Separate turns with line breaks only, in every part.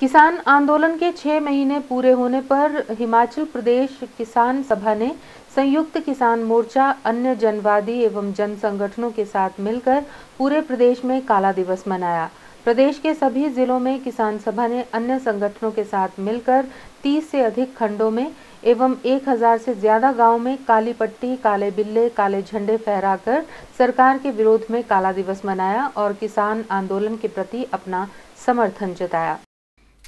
किसान आंदोलन के छः महीने पूरे होने पर हिमाचल प्रदेश किसान सभा ने संयुक्त किसान मोर्चा अन्य जनवादी एवं जन संगठनों के साथ मिलकर पूरे प्रदेश में काला दिवस मनाया प्रदेश के सभी जिलों में किसान सभा ने अन्य संगठनों के साथ मिलकर 30 से अधिक खंडों में एवं 1000 से ज्यादा गांव में काली पट्टी काले बिल्ले काले झंडे फहराकर सरकार के विरोध में काला दिवस मनाया और किसान आंदोलन के प्रति अपना समर्थन जताया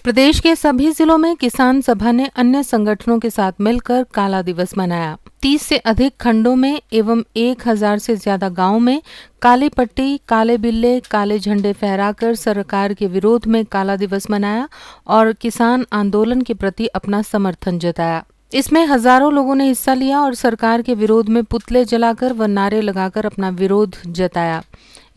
प्रदेश के सभी जिलों में किसान सभा ने अन्य संगठनों के साथ मिलकर काला दिवस मनाया तीस से अधिक खंडों में एवं एक हजार से ज्यादा गांव में काली पट्टी काले बिल्ले काले झंडे फहराकर सरकार के विरोध में काला दिवस मनाया और किसान आंदोलन के प्रति अपना समर्थन जताया इसमें हजारों लोगों ने हिस्सा लिया और सरकार के विरोध में पुतले जलाकर व नारे लगाकर अपना विरोध जताया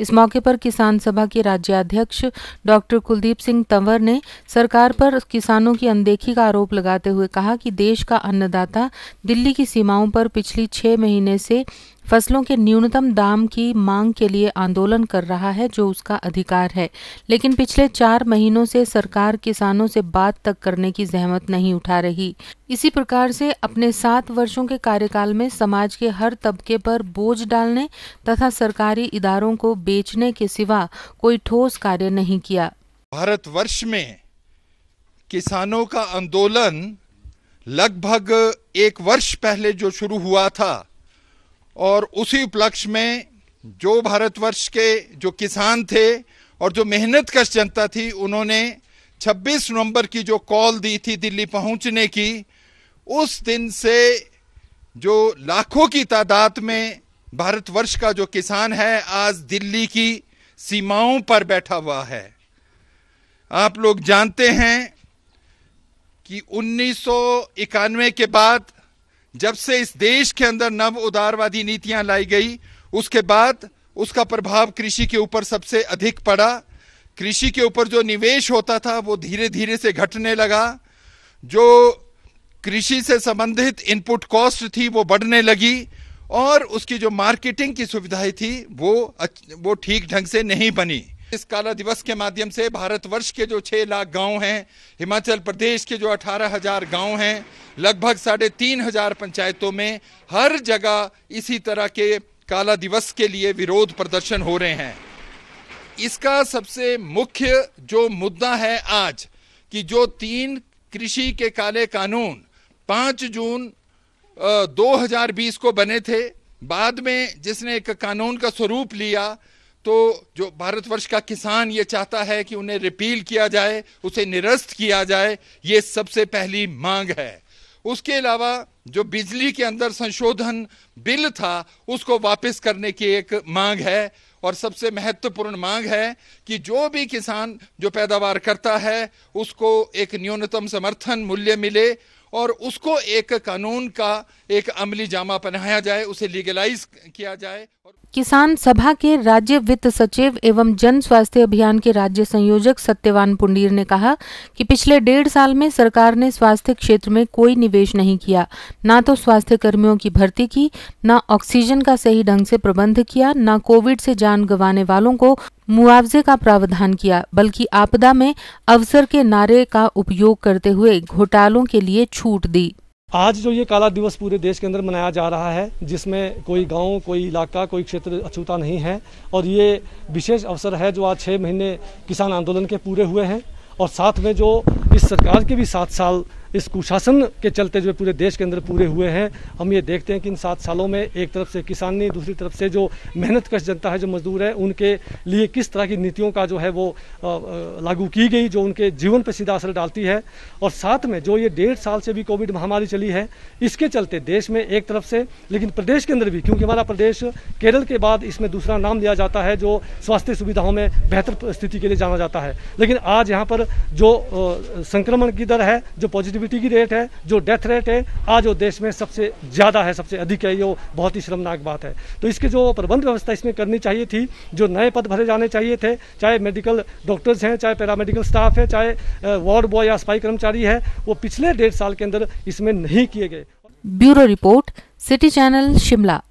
इस मौके पर किसान सभा के राज्याध्यक्ष डॉक्टर कुलदीप सिंह तंवर ने सरकार पर किसानों की अनदेखी का आरोप लगाते हुए कहा कि देश का अन्नदाता दिल्ली की सीमाओं पर पिछली छह महीने से फसलों के न्यूनतम दाम की मांग के लिए आंदोलन कर रहा है जो उसका अधिकार है लेकिन पिछले चार महीनों से सरकार किसानों से बात तक करने की जहमत नहीं उठा रही इसी प्रकार से अपने सात वर्षों के कार्यकाल में समाज के हर तबके पर बोझ डालने तथा सरकारी इदारों को बेचने के सिवा कोई ठोस कार्य नहीं किया
वर्ष में किसानों का आंदोलन लगभग एक वर्ष पहले जो शुरू हुआ था और उसी उपलक्ष्य में जो भारतवर्ष के जो किसान थे और जो मेहनत कश जनता थी उन्होंने 26 नवंबर की जो कॉल दी थी दिल्ली पहुंचने की उस दिन से जो लाखों की तादाद में भारतवर्ष का जो किसान है आज दिल्ली की सीमाओं पर बैठा हुआ है आप लोग जानते हैं कि उन्नीस के बाद जब से इस देश के अंदर नव उदारवादी नीतियां लाई गई उसके बाद उसका प्रभाव कृषि के ऊपर सबसे अधिक पड़ा कृषि के ऊपर जो निवेश होता था वो धीरे धीरे से घटने लगा जो कृषि से संबंधित इनपुट कॉस्ट थी वो बढ़ने लगी और उसकी जो मार्केटिंग की सुविधाएं थी वो वो ठीक ढंग से नहीं बनी इस काला दिवस के माध्यम से भारतवर्ष के जो छः लाख गांव हैं हिमाचल प्रदेश के जो अठारह हजार गाँव हैं लगभग साढ़े तीन हजार पंचायतों में हर जगह इसी तरह के काला दिवस के लिए विरोध प्रदर्शन हो रहे हैं इसका सबसे मुख्य जो मुद्दा है आज कि जो तीन कृषि के काले कानून पाँच जून दो को बने थे बाद में जिसने एक कानून का स्वरूप लिया तो जो भारतवर्ष का किसान ये चाहता है कि उन्हें रिपील किया जाए उसे निरस्त किया जाए ये सबसे पहली मांग है उसके अलावा जो बिजली के अंदर संशोधन बिल था उसको वापस करने की एक मांग है और सबसे महत्वपूर्ण मांग है कि जो भी किसान जो पैदावार करता है उसको एक न्यूनतम समर्थन मूल्य मिले और उसको एक कानून का एक अमली जामा पहनाया जाए उसे लीगलाइज किया जाए
और... किसान सभा के राज्य वित्त सचिव एवं जन स्वास्थ्य अभियान के राज्य संयोजक सत्यवान पुंडीर ने कहा कि पिछले डेढ़ साल में सरकार ने स्वास्थ्य क्षेत्र में कोई निवेश नहीं किया ना तो स्वास्थ्य कर्मियों की भर्ती की ना ऑक्सीजन का सही ढंग से प्रबंध किया ना कोविड से जान गंवाने वालों को मुआवजे का प्रावधान किया बल्कि आपदा में अवसर के नारे का उपयोग करते हुए घोटालों के लिए छूट दी
आज जो ये काला दिवस पूरे देश के अंदर मनाया जा रहा है जिसमें कोई गांव कोई इलाका कोई क्षेत्र अछूता नहीं है और ये विशेष अवसर है जो आज छः महीने किसान आंदोलन के पूरे हुए हैं और साथ में जो इस सरकार के भी सात साल इस कुशासन के चलते जो पूरे देश के अंदर पूरे हुए हैं हम ये देखते हैं कि इन सात सालों में एक तरफ से किसानी दूसरी तरफ से जो मेहनत कश जनता है जो मजदूर है उनके लिए किस तरह की नीतियों का जो है वो लागू की गई जो उनके जीवन पर सीधा असर डालती है और साथ में जो ये डेढ़ साल से भी कोविड महामारी चली है इसके चलते देश में एक तरफ से लेकिन प्रदेश के अंदर भी क्योंकि हमारा प्रदेश केरल के बाद इसमें दूसरा नाम लिया जाता है जो स्वास्थ्य सुविधाओं में बेहतर स्थिति के लिए जाना जाता है लेकिन आज यहाँ पर जो संक्रमण की दर है जो पॉजिटिव पॉजिटिविटी की रेट है जो डेथ रेट है आज वो देश में सबसे ज़्यादा है सबसे अधिक है ये बहुत ही शर्मनाक बात है तो इसके जो प्रबंध व्यवस्था इसमें करनी चाहिए थी जो नए पद भरे जाने चाहिए थे चाहे मेडिकल डॉक्टर्स हैं चाहे पैरामेडिकल स्टाफ है चाहे वार्ड बॉय या सफाई कर्मचारी है वो पिछले डेढ़ साल के अंदर इसमें नहीं किए गए
bureau report city channel Shimla